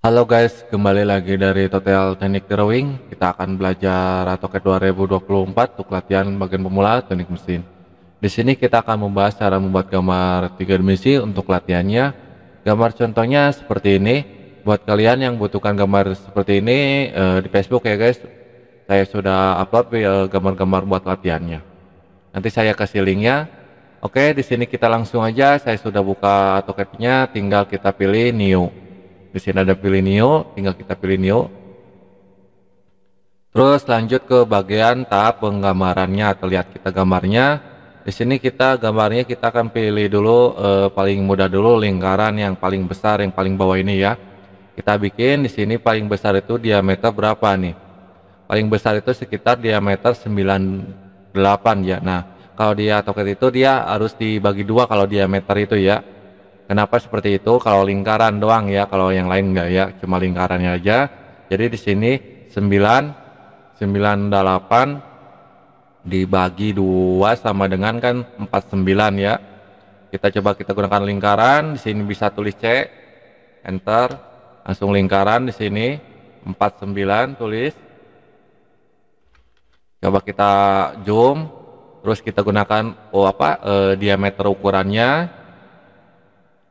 Halo guys, kembali lagi dari Total Teknik Drawing. Kita akan belajar AutoCAD 2024 untuk latihan bagian pemula teknik mesin. Di sini kita akan membahas cara membuat gambar tiga dimensi untuk latihannya. Gambar contohnya seperti ini. Buat kalian yang butuhkan gambar seperti ini eh, di Facebook ya guys, saya sudah upload gambar-gambar buat latihannya. Nanti saya kasih linknya. Oke, di sini kita langsung aja. Saya sudah buka AutoCAD-nya, tinggal kita pilih New di sini ada pilih new tinggal kita pilih new terus lanjut ke bagian tahap penggambarannya atau lihat kita gambarnya di sini kita gambarnya kita akan pilih dulu eh, paling mudah dulu lingkaran yang paling besar yang paling bawah ini ya kita bikin di sini paling besar itu diameter berapa nih paling besar itu sekitar diameter 98 ya nah kalau dia toket itu dia harus dibagi dua kalau diameter itu ya Kenapa seperti itu? Kalau lingkaran doang ya, kalau yang lain enggak ya, cuma lingkarannya aja. Jadi di sini 9 98 dibagi 2 sama dengan kan 49 ya. Kita coba kita gunakan lingkaran, di sini bisa tulis C. Enter. Langsung lingkaran di sini 49 tulis. Coba kita zoom, terus kita gunakan oh apa? Eh, diameter ukurannya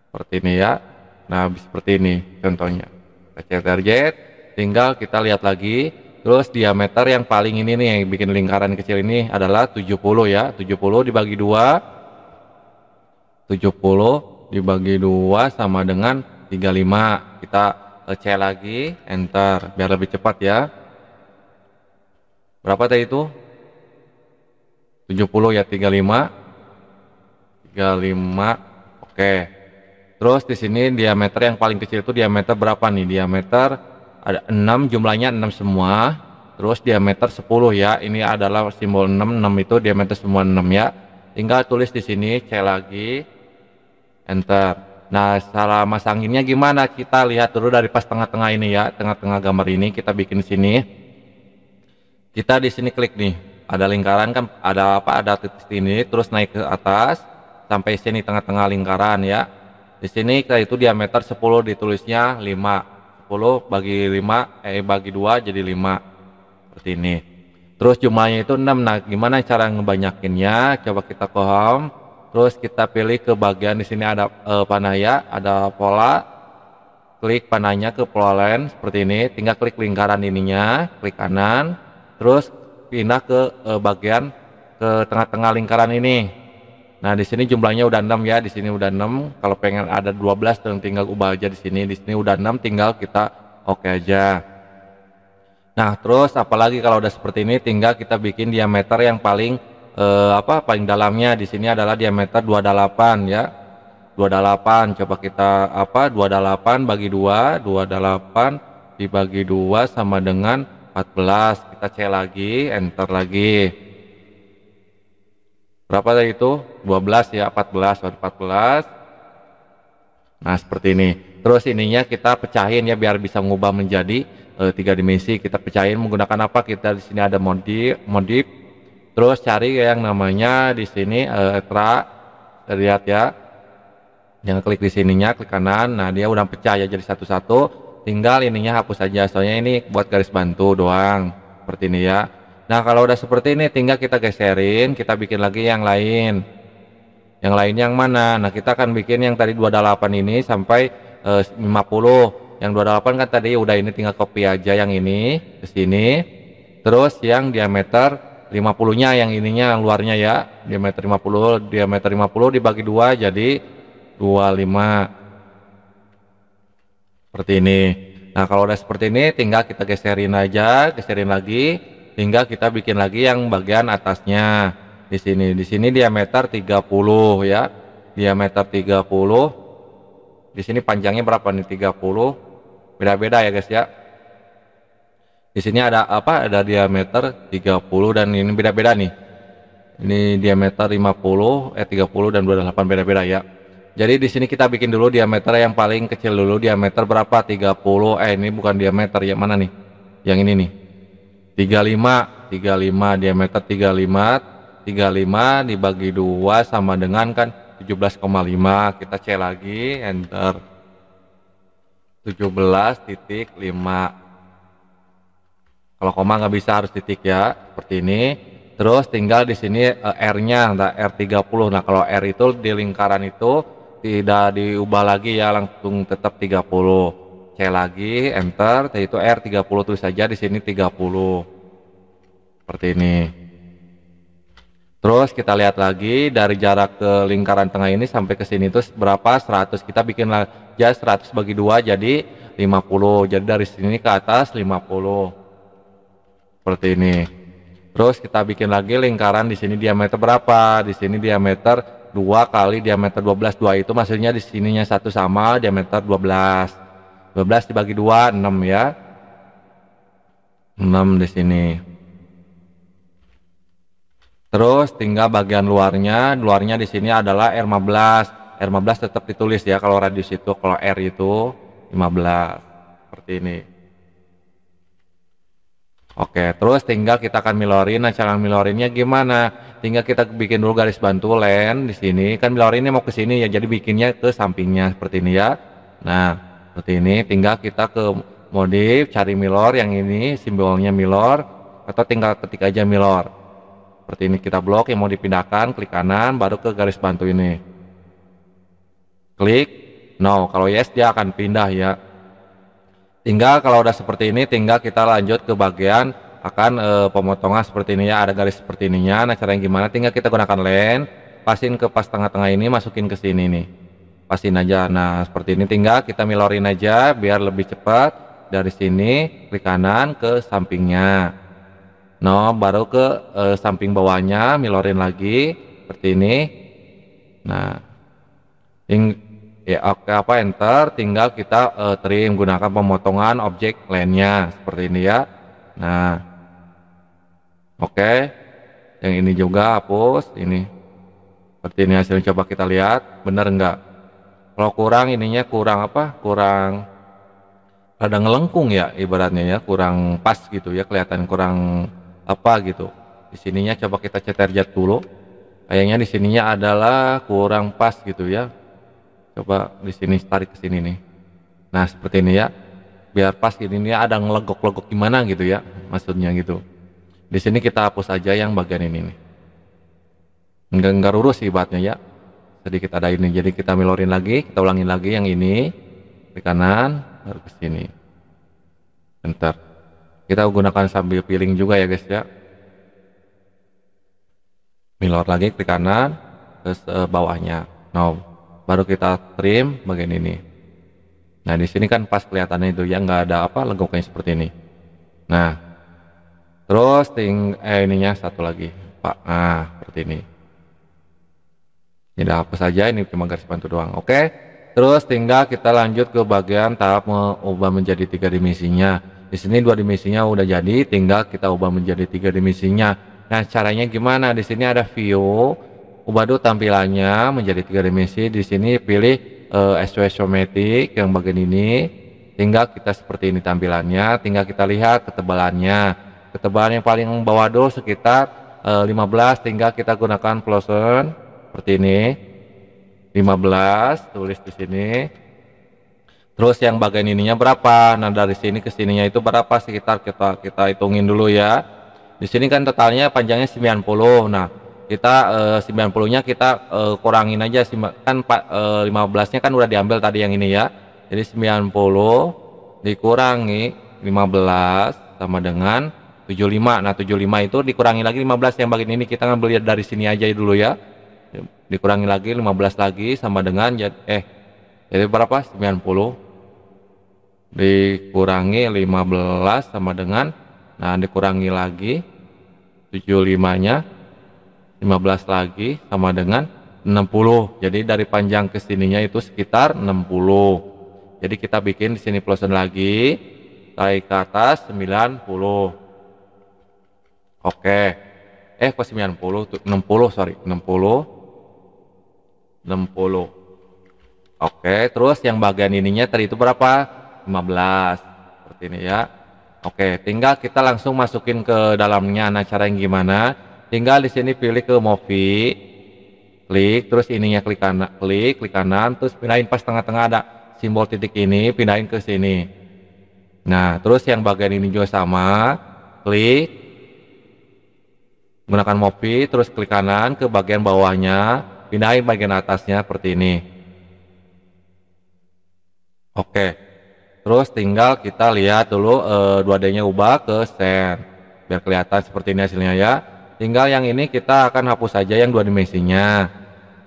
seperti ini ya nah seperti ini contohnya kita cek target tinggal kita lihat lagi terus diameter yang paling ini nih yang bikin lingkaran kecil ini adalah 70 ya 70 dibagi 2 70 dibagi 2 sama dengan 35 kita eh, C lagi enter biar lebih cepat ya berapa tadi itu 70 ya 35 35 oke okay. Terus di sini diameter yang paling kecil itu diameter berapa nih? Diameter ada 6 jumlahnya 6 semua. Terus diameter 10 ya. Ini adalah simbol 6. 6 itu diameter semua 6 ya. Tinggal tulis di sini C lagi. Enter. Nah, cara masanginnya gimana? Kita lihat dulu dari pas tengah-tengah ini ya. Tengah-tengah gambar ini kita bikin di sini. Kita di sini klik nih. Ada lingkaran kan ada apa? Ada titik ini. terus naik ke atas sampai sini tengah-tengah lingkaran ya di sini itu diameter 10 ditulisnya 5. 10 bagi 5 eh bagi 2 jadi 5. Seperti ini. Terus jumlahnya itu 6. Nah, gimana cara ngebanyakinnya? Coba kita ke home Terus kita pilih ke bagian di sini ada eh, panaya, ada pola. Klik panahnya ke pola lain seperti ini. Tinggal klik lingkaran ininya, klik kanan. Terus pindah ke eh, bagian ke tengah-tengah lingkaran ini Nah, di sini jumlahnya udah 6 ya. Di sini udah 6. Kalau pengen ada 12 dan tinggal ubah aja di sini. Di sini udah 6 tinggal kita oke okay aja. Nah, terus apalagi kalau udah seperti ini tinggal kita bikin diameter yang paling eh, apa? paling dalamnya di sini adalah diameter 28 ya. 28 coba kita apa? 28 bagi 2, 28 dibagi 2 sama dengan 14. Kita cek lagi, enter lagi berapa tadi itu 12 ya 14 14 nah seperti ini terus ininya kita pecahin ya biar bisa mengubah menjadi eh, tiga e, dimensi kita pecahin menggunakan apa kita di sini ada modif modif terus cari yang namanya di sini e, lihat ya jangan klik di sininya klik kanan nah dia udah pecah ya jadi satu-satu tinggal ininya hapus aja soalnya ini buat garis bantu doang seperti ini ya Nah, kalau udah seperti ini tinggal kita geserin, kita bikin lagi yang lain. Yang lain yang mana? Nah, kita akan bikin yang tadi 28 ini sampai eh, 50. Yang 28 kan tadi udah ini tinggal copy aja yang ini ke sini. Terus yang diameter 50-nya yang ininya yang luarnya ya, diameter 50, diameter 50 dibagi dua jadi 25. Seperti ini. Nah, kalau udah seperti ini tinggal kita geserin aja, geserin lagi Tinggal kita bikin lagi yang bagian atasnya. Di sini, di sini diameter 30 ya. Diameter 30. Di sini panjangnya berapa nih? 30. Beda-beda ya guys ya. Di sini ada apa? Ada diameter 30 dan ini beda-beda nih. Ini diameter 50, eh 30 dan 28 beda-beda ya. Jadi di sini kita bikin dulu diameter yang paling kecil dulu diameter berapa? 30. Eh ini bukan diameter ya mana nih? Yang ini nih. 35 35 diameter 35 35 dibagi 2 sama dengan kan 17,5 kita C lagi enter 17.5 kalau koma nggak bisa harus titik ya seperti ini terus tinggal di sini eh, R nya nah, R30 nah kalau R itu di lingkaran itu tidak diubah lagi ya langsung tetap 30 lagi enter yaitu R30 tulis saja di sini 30. Seperti ini. Terus kita lihat lagi dari jarak ke lingkaran tengah ini sampai ke sini itu berapa? 100. Kita bikin aja 100 bagi 2 jadi 50. Jadi dari sini ke atas 50. Seperti ini. Terus kita bikin lagi lingkaran di sini diameter berapa? Di sini diameter 2 kali diameter 12. 2 itu maksudnya di sininya satu sama diameter 12. 12 dibagi 2 6 ya 6 di sini terus tinggal bagian luarnya luarnya di sini adalah R15 R15 tetap ditulis ya kalau radius itu kalau R itu 15 seperti ini Oke, terus tinggal kita akan milorin. Nah, cara milorinnya gimana? Tinggal kita bikin dulu garis bantu len di sini. Kan milorinnya mau ke sini ya, jadi bikinnya ke sampingnya seperti ini ya. Nah, seperti ini tinggal kita ke modif cari milor yang ini simbolnya milor atau tinggal ketik aja milor seperti ini kita blok yang mau dipindahkan klik kanan baru ke garis bantu ini klik no kalau yes dia akan pindah ya tinggal kalau udah seperti ini tinggal kita lanjut ke bagian akan e, pemotongan seperti ini ya ada garis seperti ininya nah yang gimana tinggal kita gunakan len pasin ke pas tengah-tengah ini masukin ke sini nih pastiin aja nah seperti ini tinggal kita milorin aja biar lebih cepat dari sini klik kanan ke sampingnya no baru ke eh, samping bawahnya milorin lagi seperti ini nah ting ya oke apa enter tinggal kita eh, trim gunakan pemotongan objek lainnya seperti ini ya nah oke okay. yang ini juga hapus ini seperti ini hasilnya coba kita lihat benar enggak kalau kurang ininya kurang apa kurang ada ngelengkung ya ibaratnya ya kurang pas gitu ya kelihatan kurang apa gitu di sininya coba kita jet dulu kayaknya di sininya adalah kurang pas gitu ya coba di sini tarik ke sini nih nah seperti ini ya biar pas ini ada ngelegok-legok gimana gitu ya maksudnya gitu di sini kita hapus aja yang bagian ini nih Enggak nggak lurus sih batnya ya sedikit ada ini jadi kita milorin lagi kita ulangin lagi yang ini ke kanan baru ke sini enter kita gunakan sambil piling juga ya guys ya milor lagi ke kanan ke bawahnya now baru kita trim bagian ini nah di sini kan pas kelihatannya itu ya nggak ada apa legoknya seperti ini nah terus ting eh ininya satu lagi pak nah seperti ini ini ya udah hapus aja ini cuma garis bantu doang oke okay? terus tinggal kita lanjut ke bagian tahap mengubah menjadi tiga dimensinya. di sini dua dimensinya udah jadi tinggal kita ubah menjadi tiga dimensinya. nah caranya gimana di sini ada view ubah dulu tampilannya menjadi tiga dimensi di sini pilih uh, eh, SW yang bagian ini tinggal kita seperti ini tampilannya tinggal kita lihat ketebalannya ketebalan yang paling bawah dulu sekitar uh, eh, 15 tinggal kita gunakan plosion seperti ini 15 tulis di sini terus yang bagian ininya berapa nah dari sini ke sininya itu berapa sekitar kita kita hitungin dulu ya di sini kan totalnya panjangnya 90 nah kita eh, 90 nya kita eh, kurangin aja kan eh, 15 nya kan udah diambil tadi yang ini ya jadi 90 dikurangi 15 sama dengan 75 nah 75 itu dikurangi lagi 15 yang bagian ini kita ngambil dari sini aja dulu ya dikurangi lagi 15 lagi sama dengan eh jadi berapa 90 dikurangi 15 sama dengan nah dikurangi lagi 75 nya 15 lagi sama dengan 60 jadi dari panjang ke sininya itu sekitar 60 jadi kita bikin di sini plusn lagi tarik ke atas 90 oke eh kok 90 60 sorry 60 60. Oke, terus yang bagian ininya tadi itu berapa? 15. Seperti ini ya. Oke, tinggal kita langsung masukin ke dalamnya. Nah, cara yang gimana? Tinggal di sini pilih ke movie, klik, terus ininya klik kanan, klik, klik kanan, terus pindahin pas tengah-tengah ada simbol titik ini, pindahin ke sini. Nah, terus yang bagian ini juga sama, klik, gunakan movie, terus klik kanan ke bagian bawahnya, pindahin bagian atasnya seperti ini oke terus tinggal kita lihat dulu e, eh, 2D nya ubah ke send biar kelihatan seperti ini hasilnya ya tinggal yang ini kita akan hapus saja yang dua dimensinya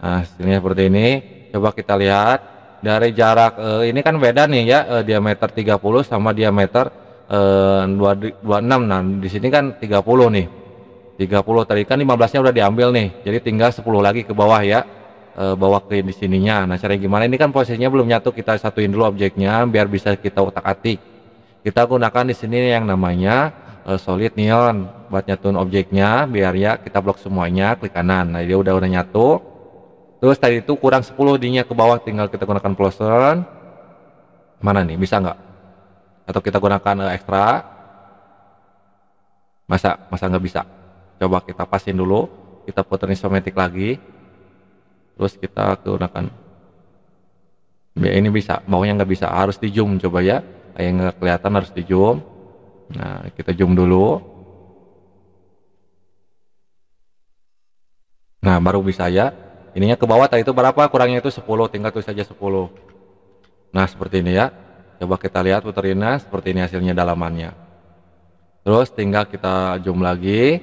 nah, hasilnya seperti ini coba kita lihat dari jarak e, ini kan beda nih ya e, diameter 30 sama diameter e, 26 nah di sini kan 30 nih 30 tadi kan 15 nya udah diambil nih jadi tinggal 10 lagi ke bawah ya e, bawa ke di sininya nah cara gimana ini kan posisinya belum nyatu kita satuin dulu objeknya biar bisa kita utak atik kita gunakan di sini yang namanya e, solid neon buat nyatuin objeknya biar ya kita blok semuanya klik kanan nah dia udah udah nyatu terus tadi itu kurang 10 dinya ke bawah tinggal kita gunakan plosen mana nih bisa nggak atau kita gunakan e, ekstra masa masa nggak bisa coba kita pasin dulu kita putar isometrik lagi terus kita gunakan ya, ini bisa bawahnya nggak bisa harus di zoom coba ya yang nggak kelihatan harus di zoom nah kita zoom dulu nah baru bisa ya ininya ke bawah tadi itu berapa kurangnya itu 10 tinggal tulis saja 10 nah seperti ini ya coba kita lihat puterinnya seperti ini hasilnya dalamannya terus tinggal kita zoom lagi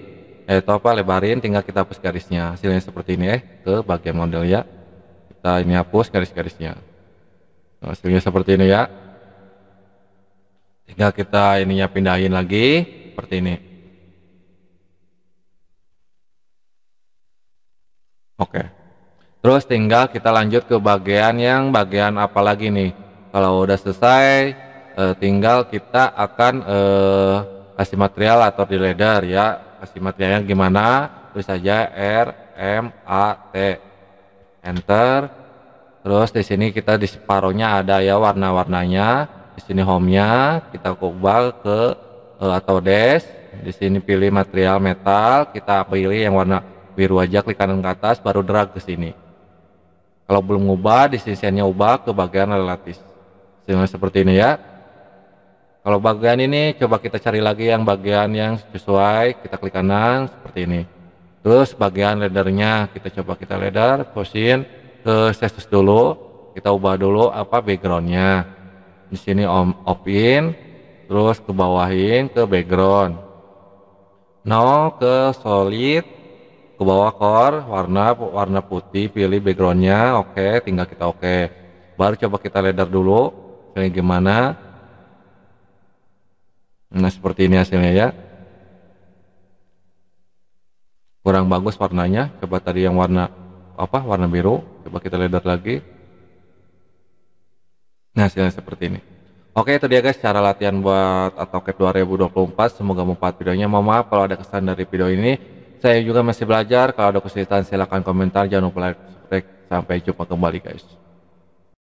eh apa lebarin tinggal kita hapus garisnya hasilnya seperti ini eh ke bagian model ya kita ini hapus garis-garisnya hasilnya seperti ini ya tinggal kita ininya pindahin lagi seperti ini oke terus tinggal kita lanjut ke bagian yang bagian apa lagi nih kalau udah selesai eh, tinggal kita akan eh, kasih material atau di leather ya kasih materialnya ya, gimana tulis saja R M A T enter terus di sini kita di separohnya ada ya warna-warnanya di sini home-nya kita kubal ke uh, atau des di sini pilih material metal kita pilih yang warna biru aja klik kanan ke atas baru drag ke sini kalau belum ubah di sini ubah ke bagian relatif seperti ini ya kalau bagian ini coba kita cari lagi yang bagian yang sesuai, kita klik kanan seperti ini. Terus bagian ledernya kita coba kita leder, posin ke status dulu, kita ubah dulu apa backgroundnya. Di sini om opin, terus ke bawahin ke background. No ke solid, ke bawah core, warna warna putih, pilih backgroundnya, oke, okay, tinggal kita oke. Okay. Baru coba kita leder dulu, kayak gimana Nah seperti ini hasilnya ya. Kurang bagus warnanya. Coba tadi yang warna apa? Warna biru. Coba kita lihat lagi. Nah hasilnya seperti ini. Oke itu dia guys cara latihan buat atau AutoCAD 2024. Semoga membuat videonya. Mohon maaf kalau ada kesan dari video ini. Saya juga masih belajar. Kalau ada kesulitan silahkan komentar. Jangan lupa like, subscribe. Sampai jumpa kembali guys.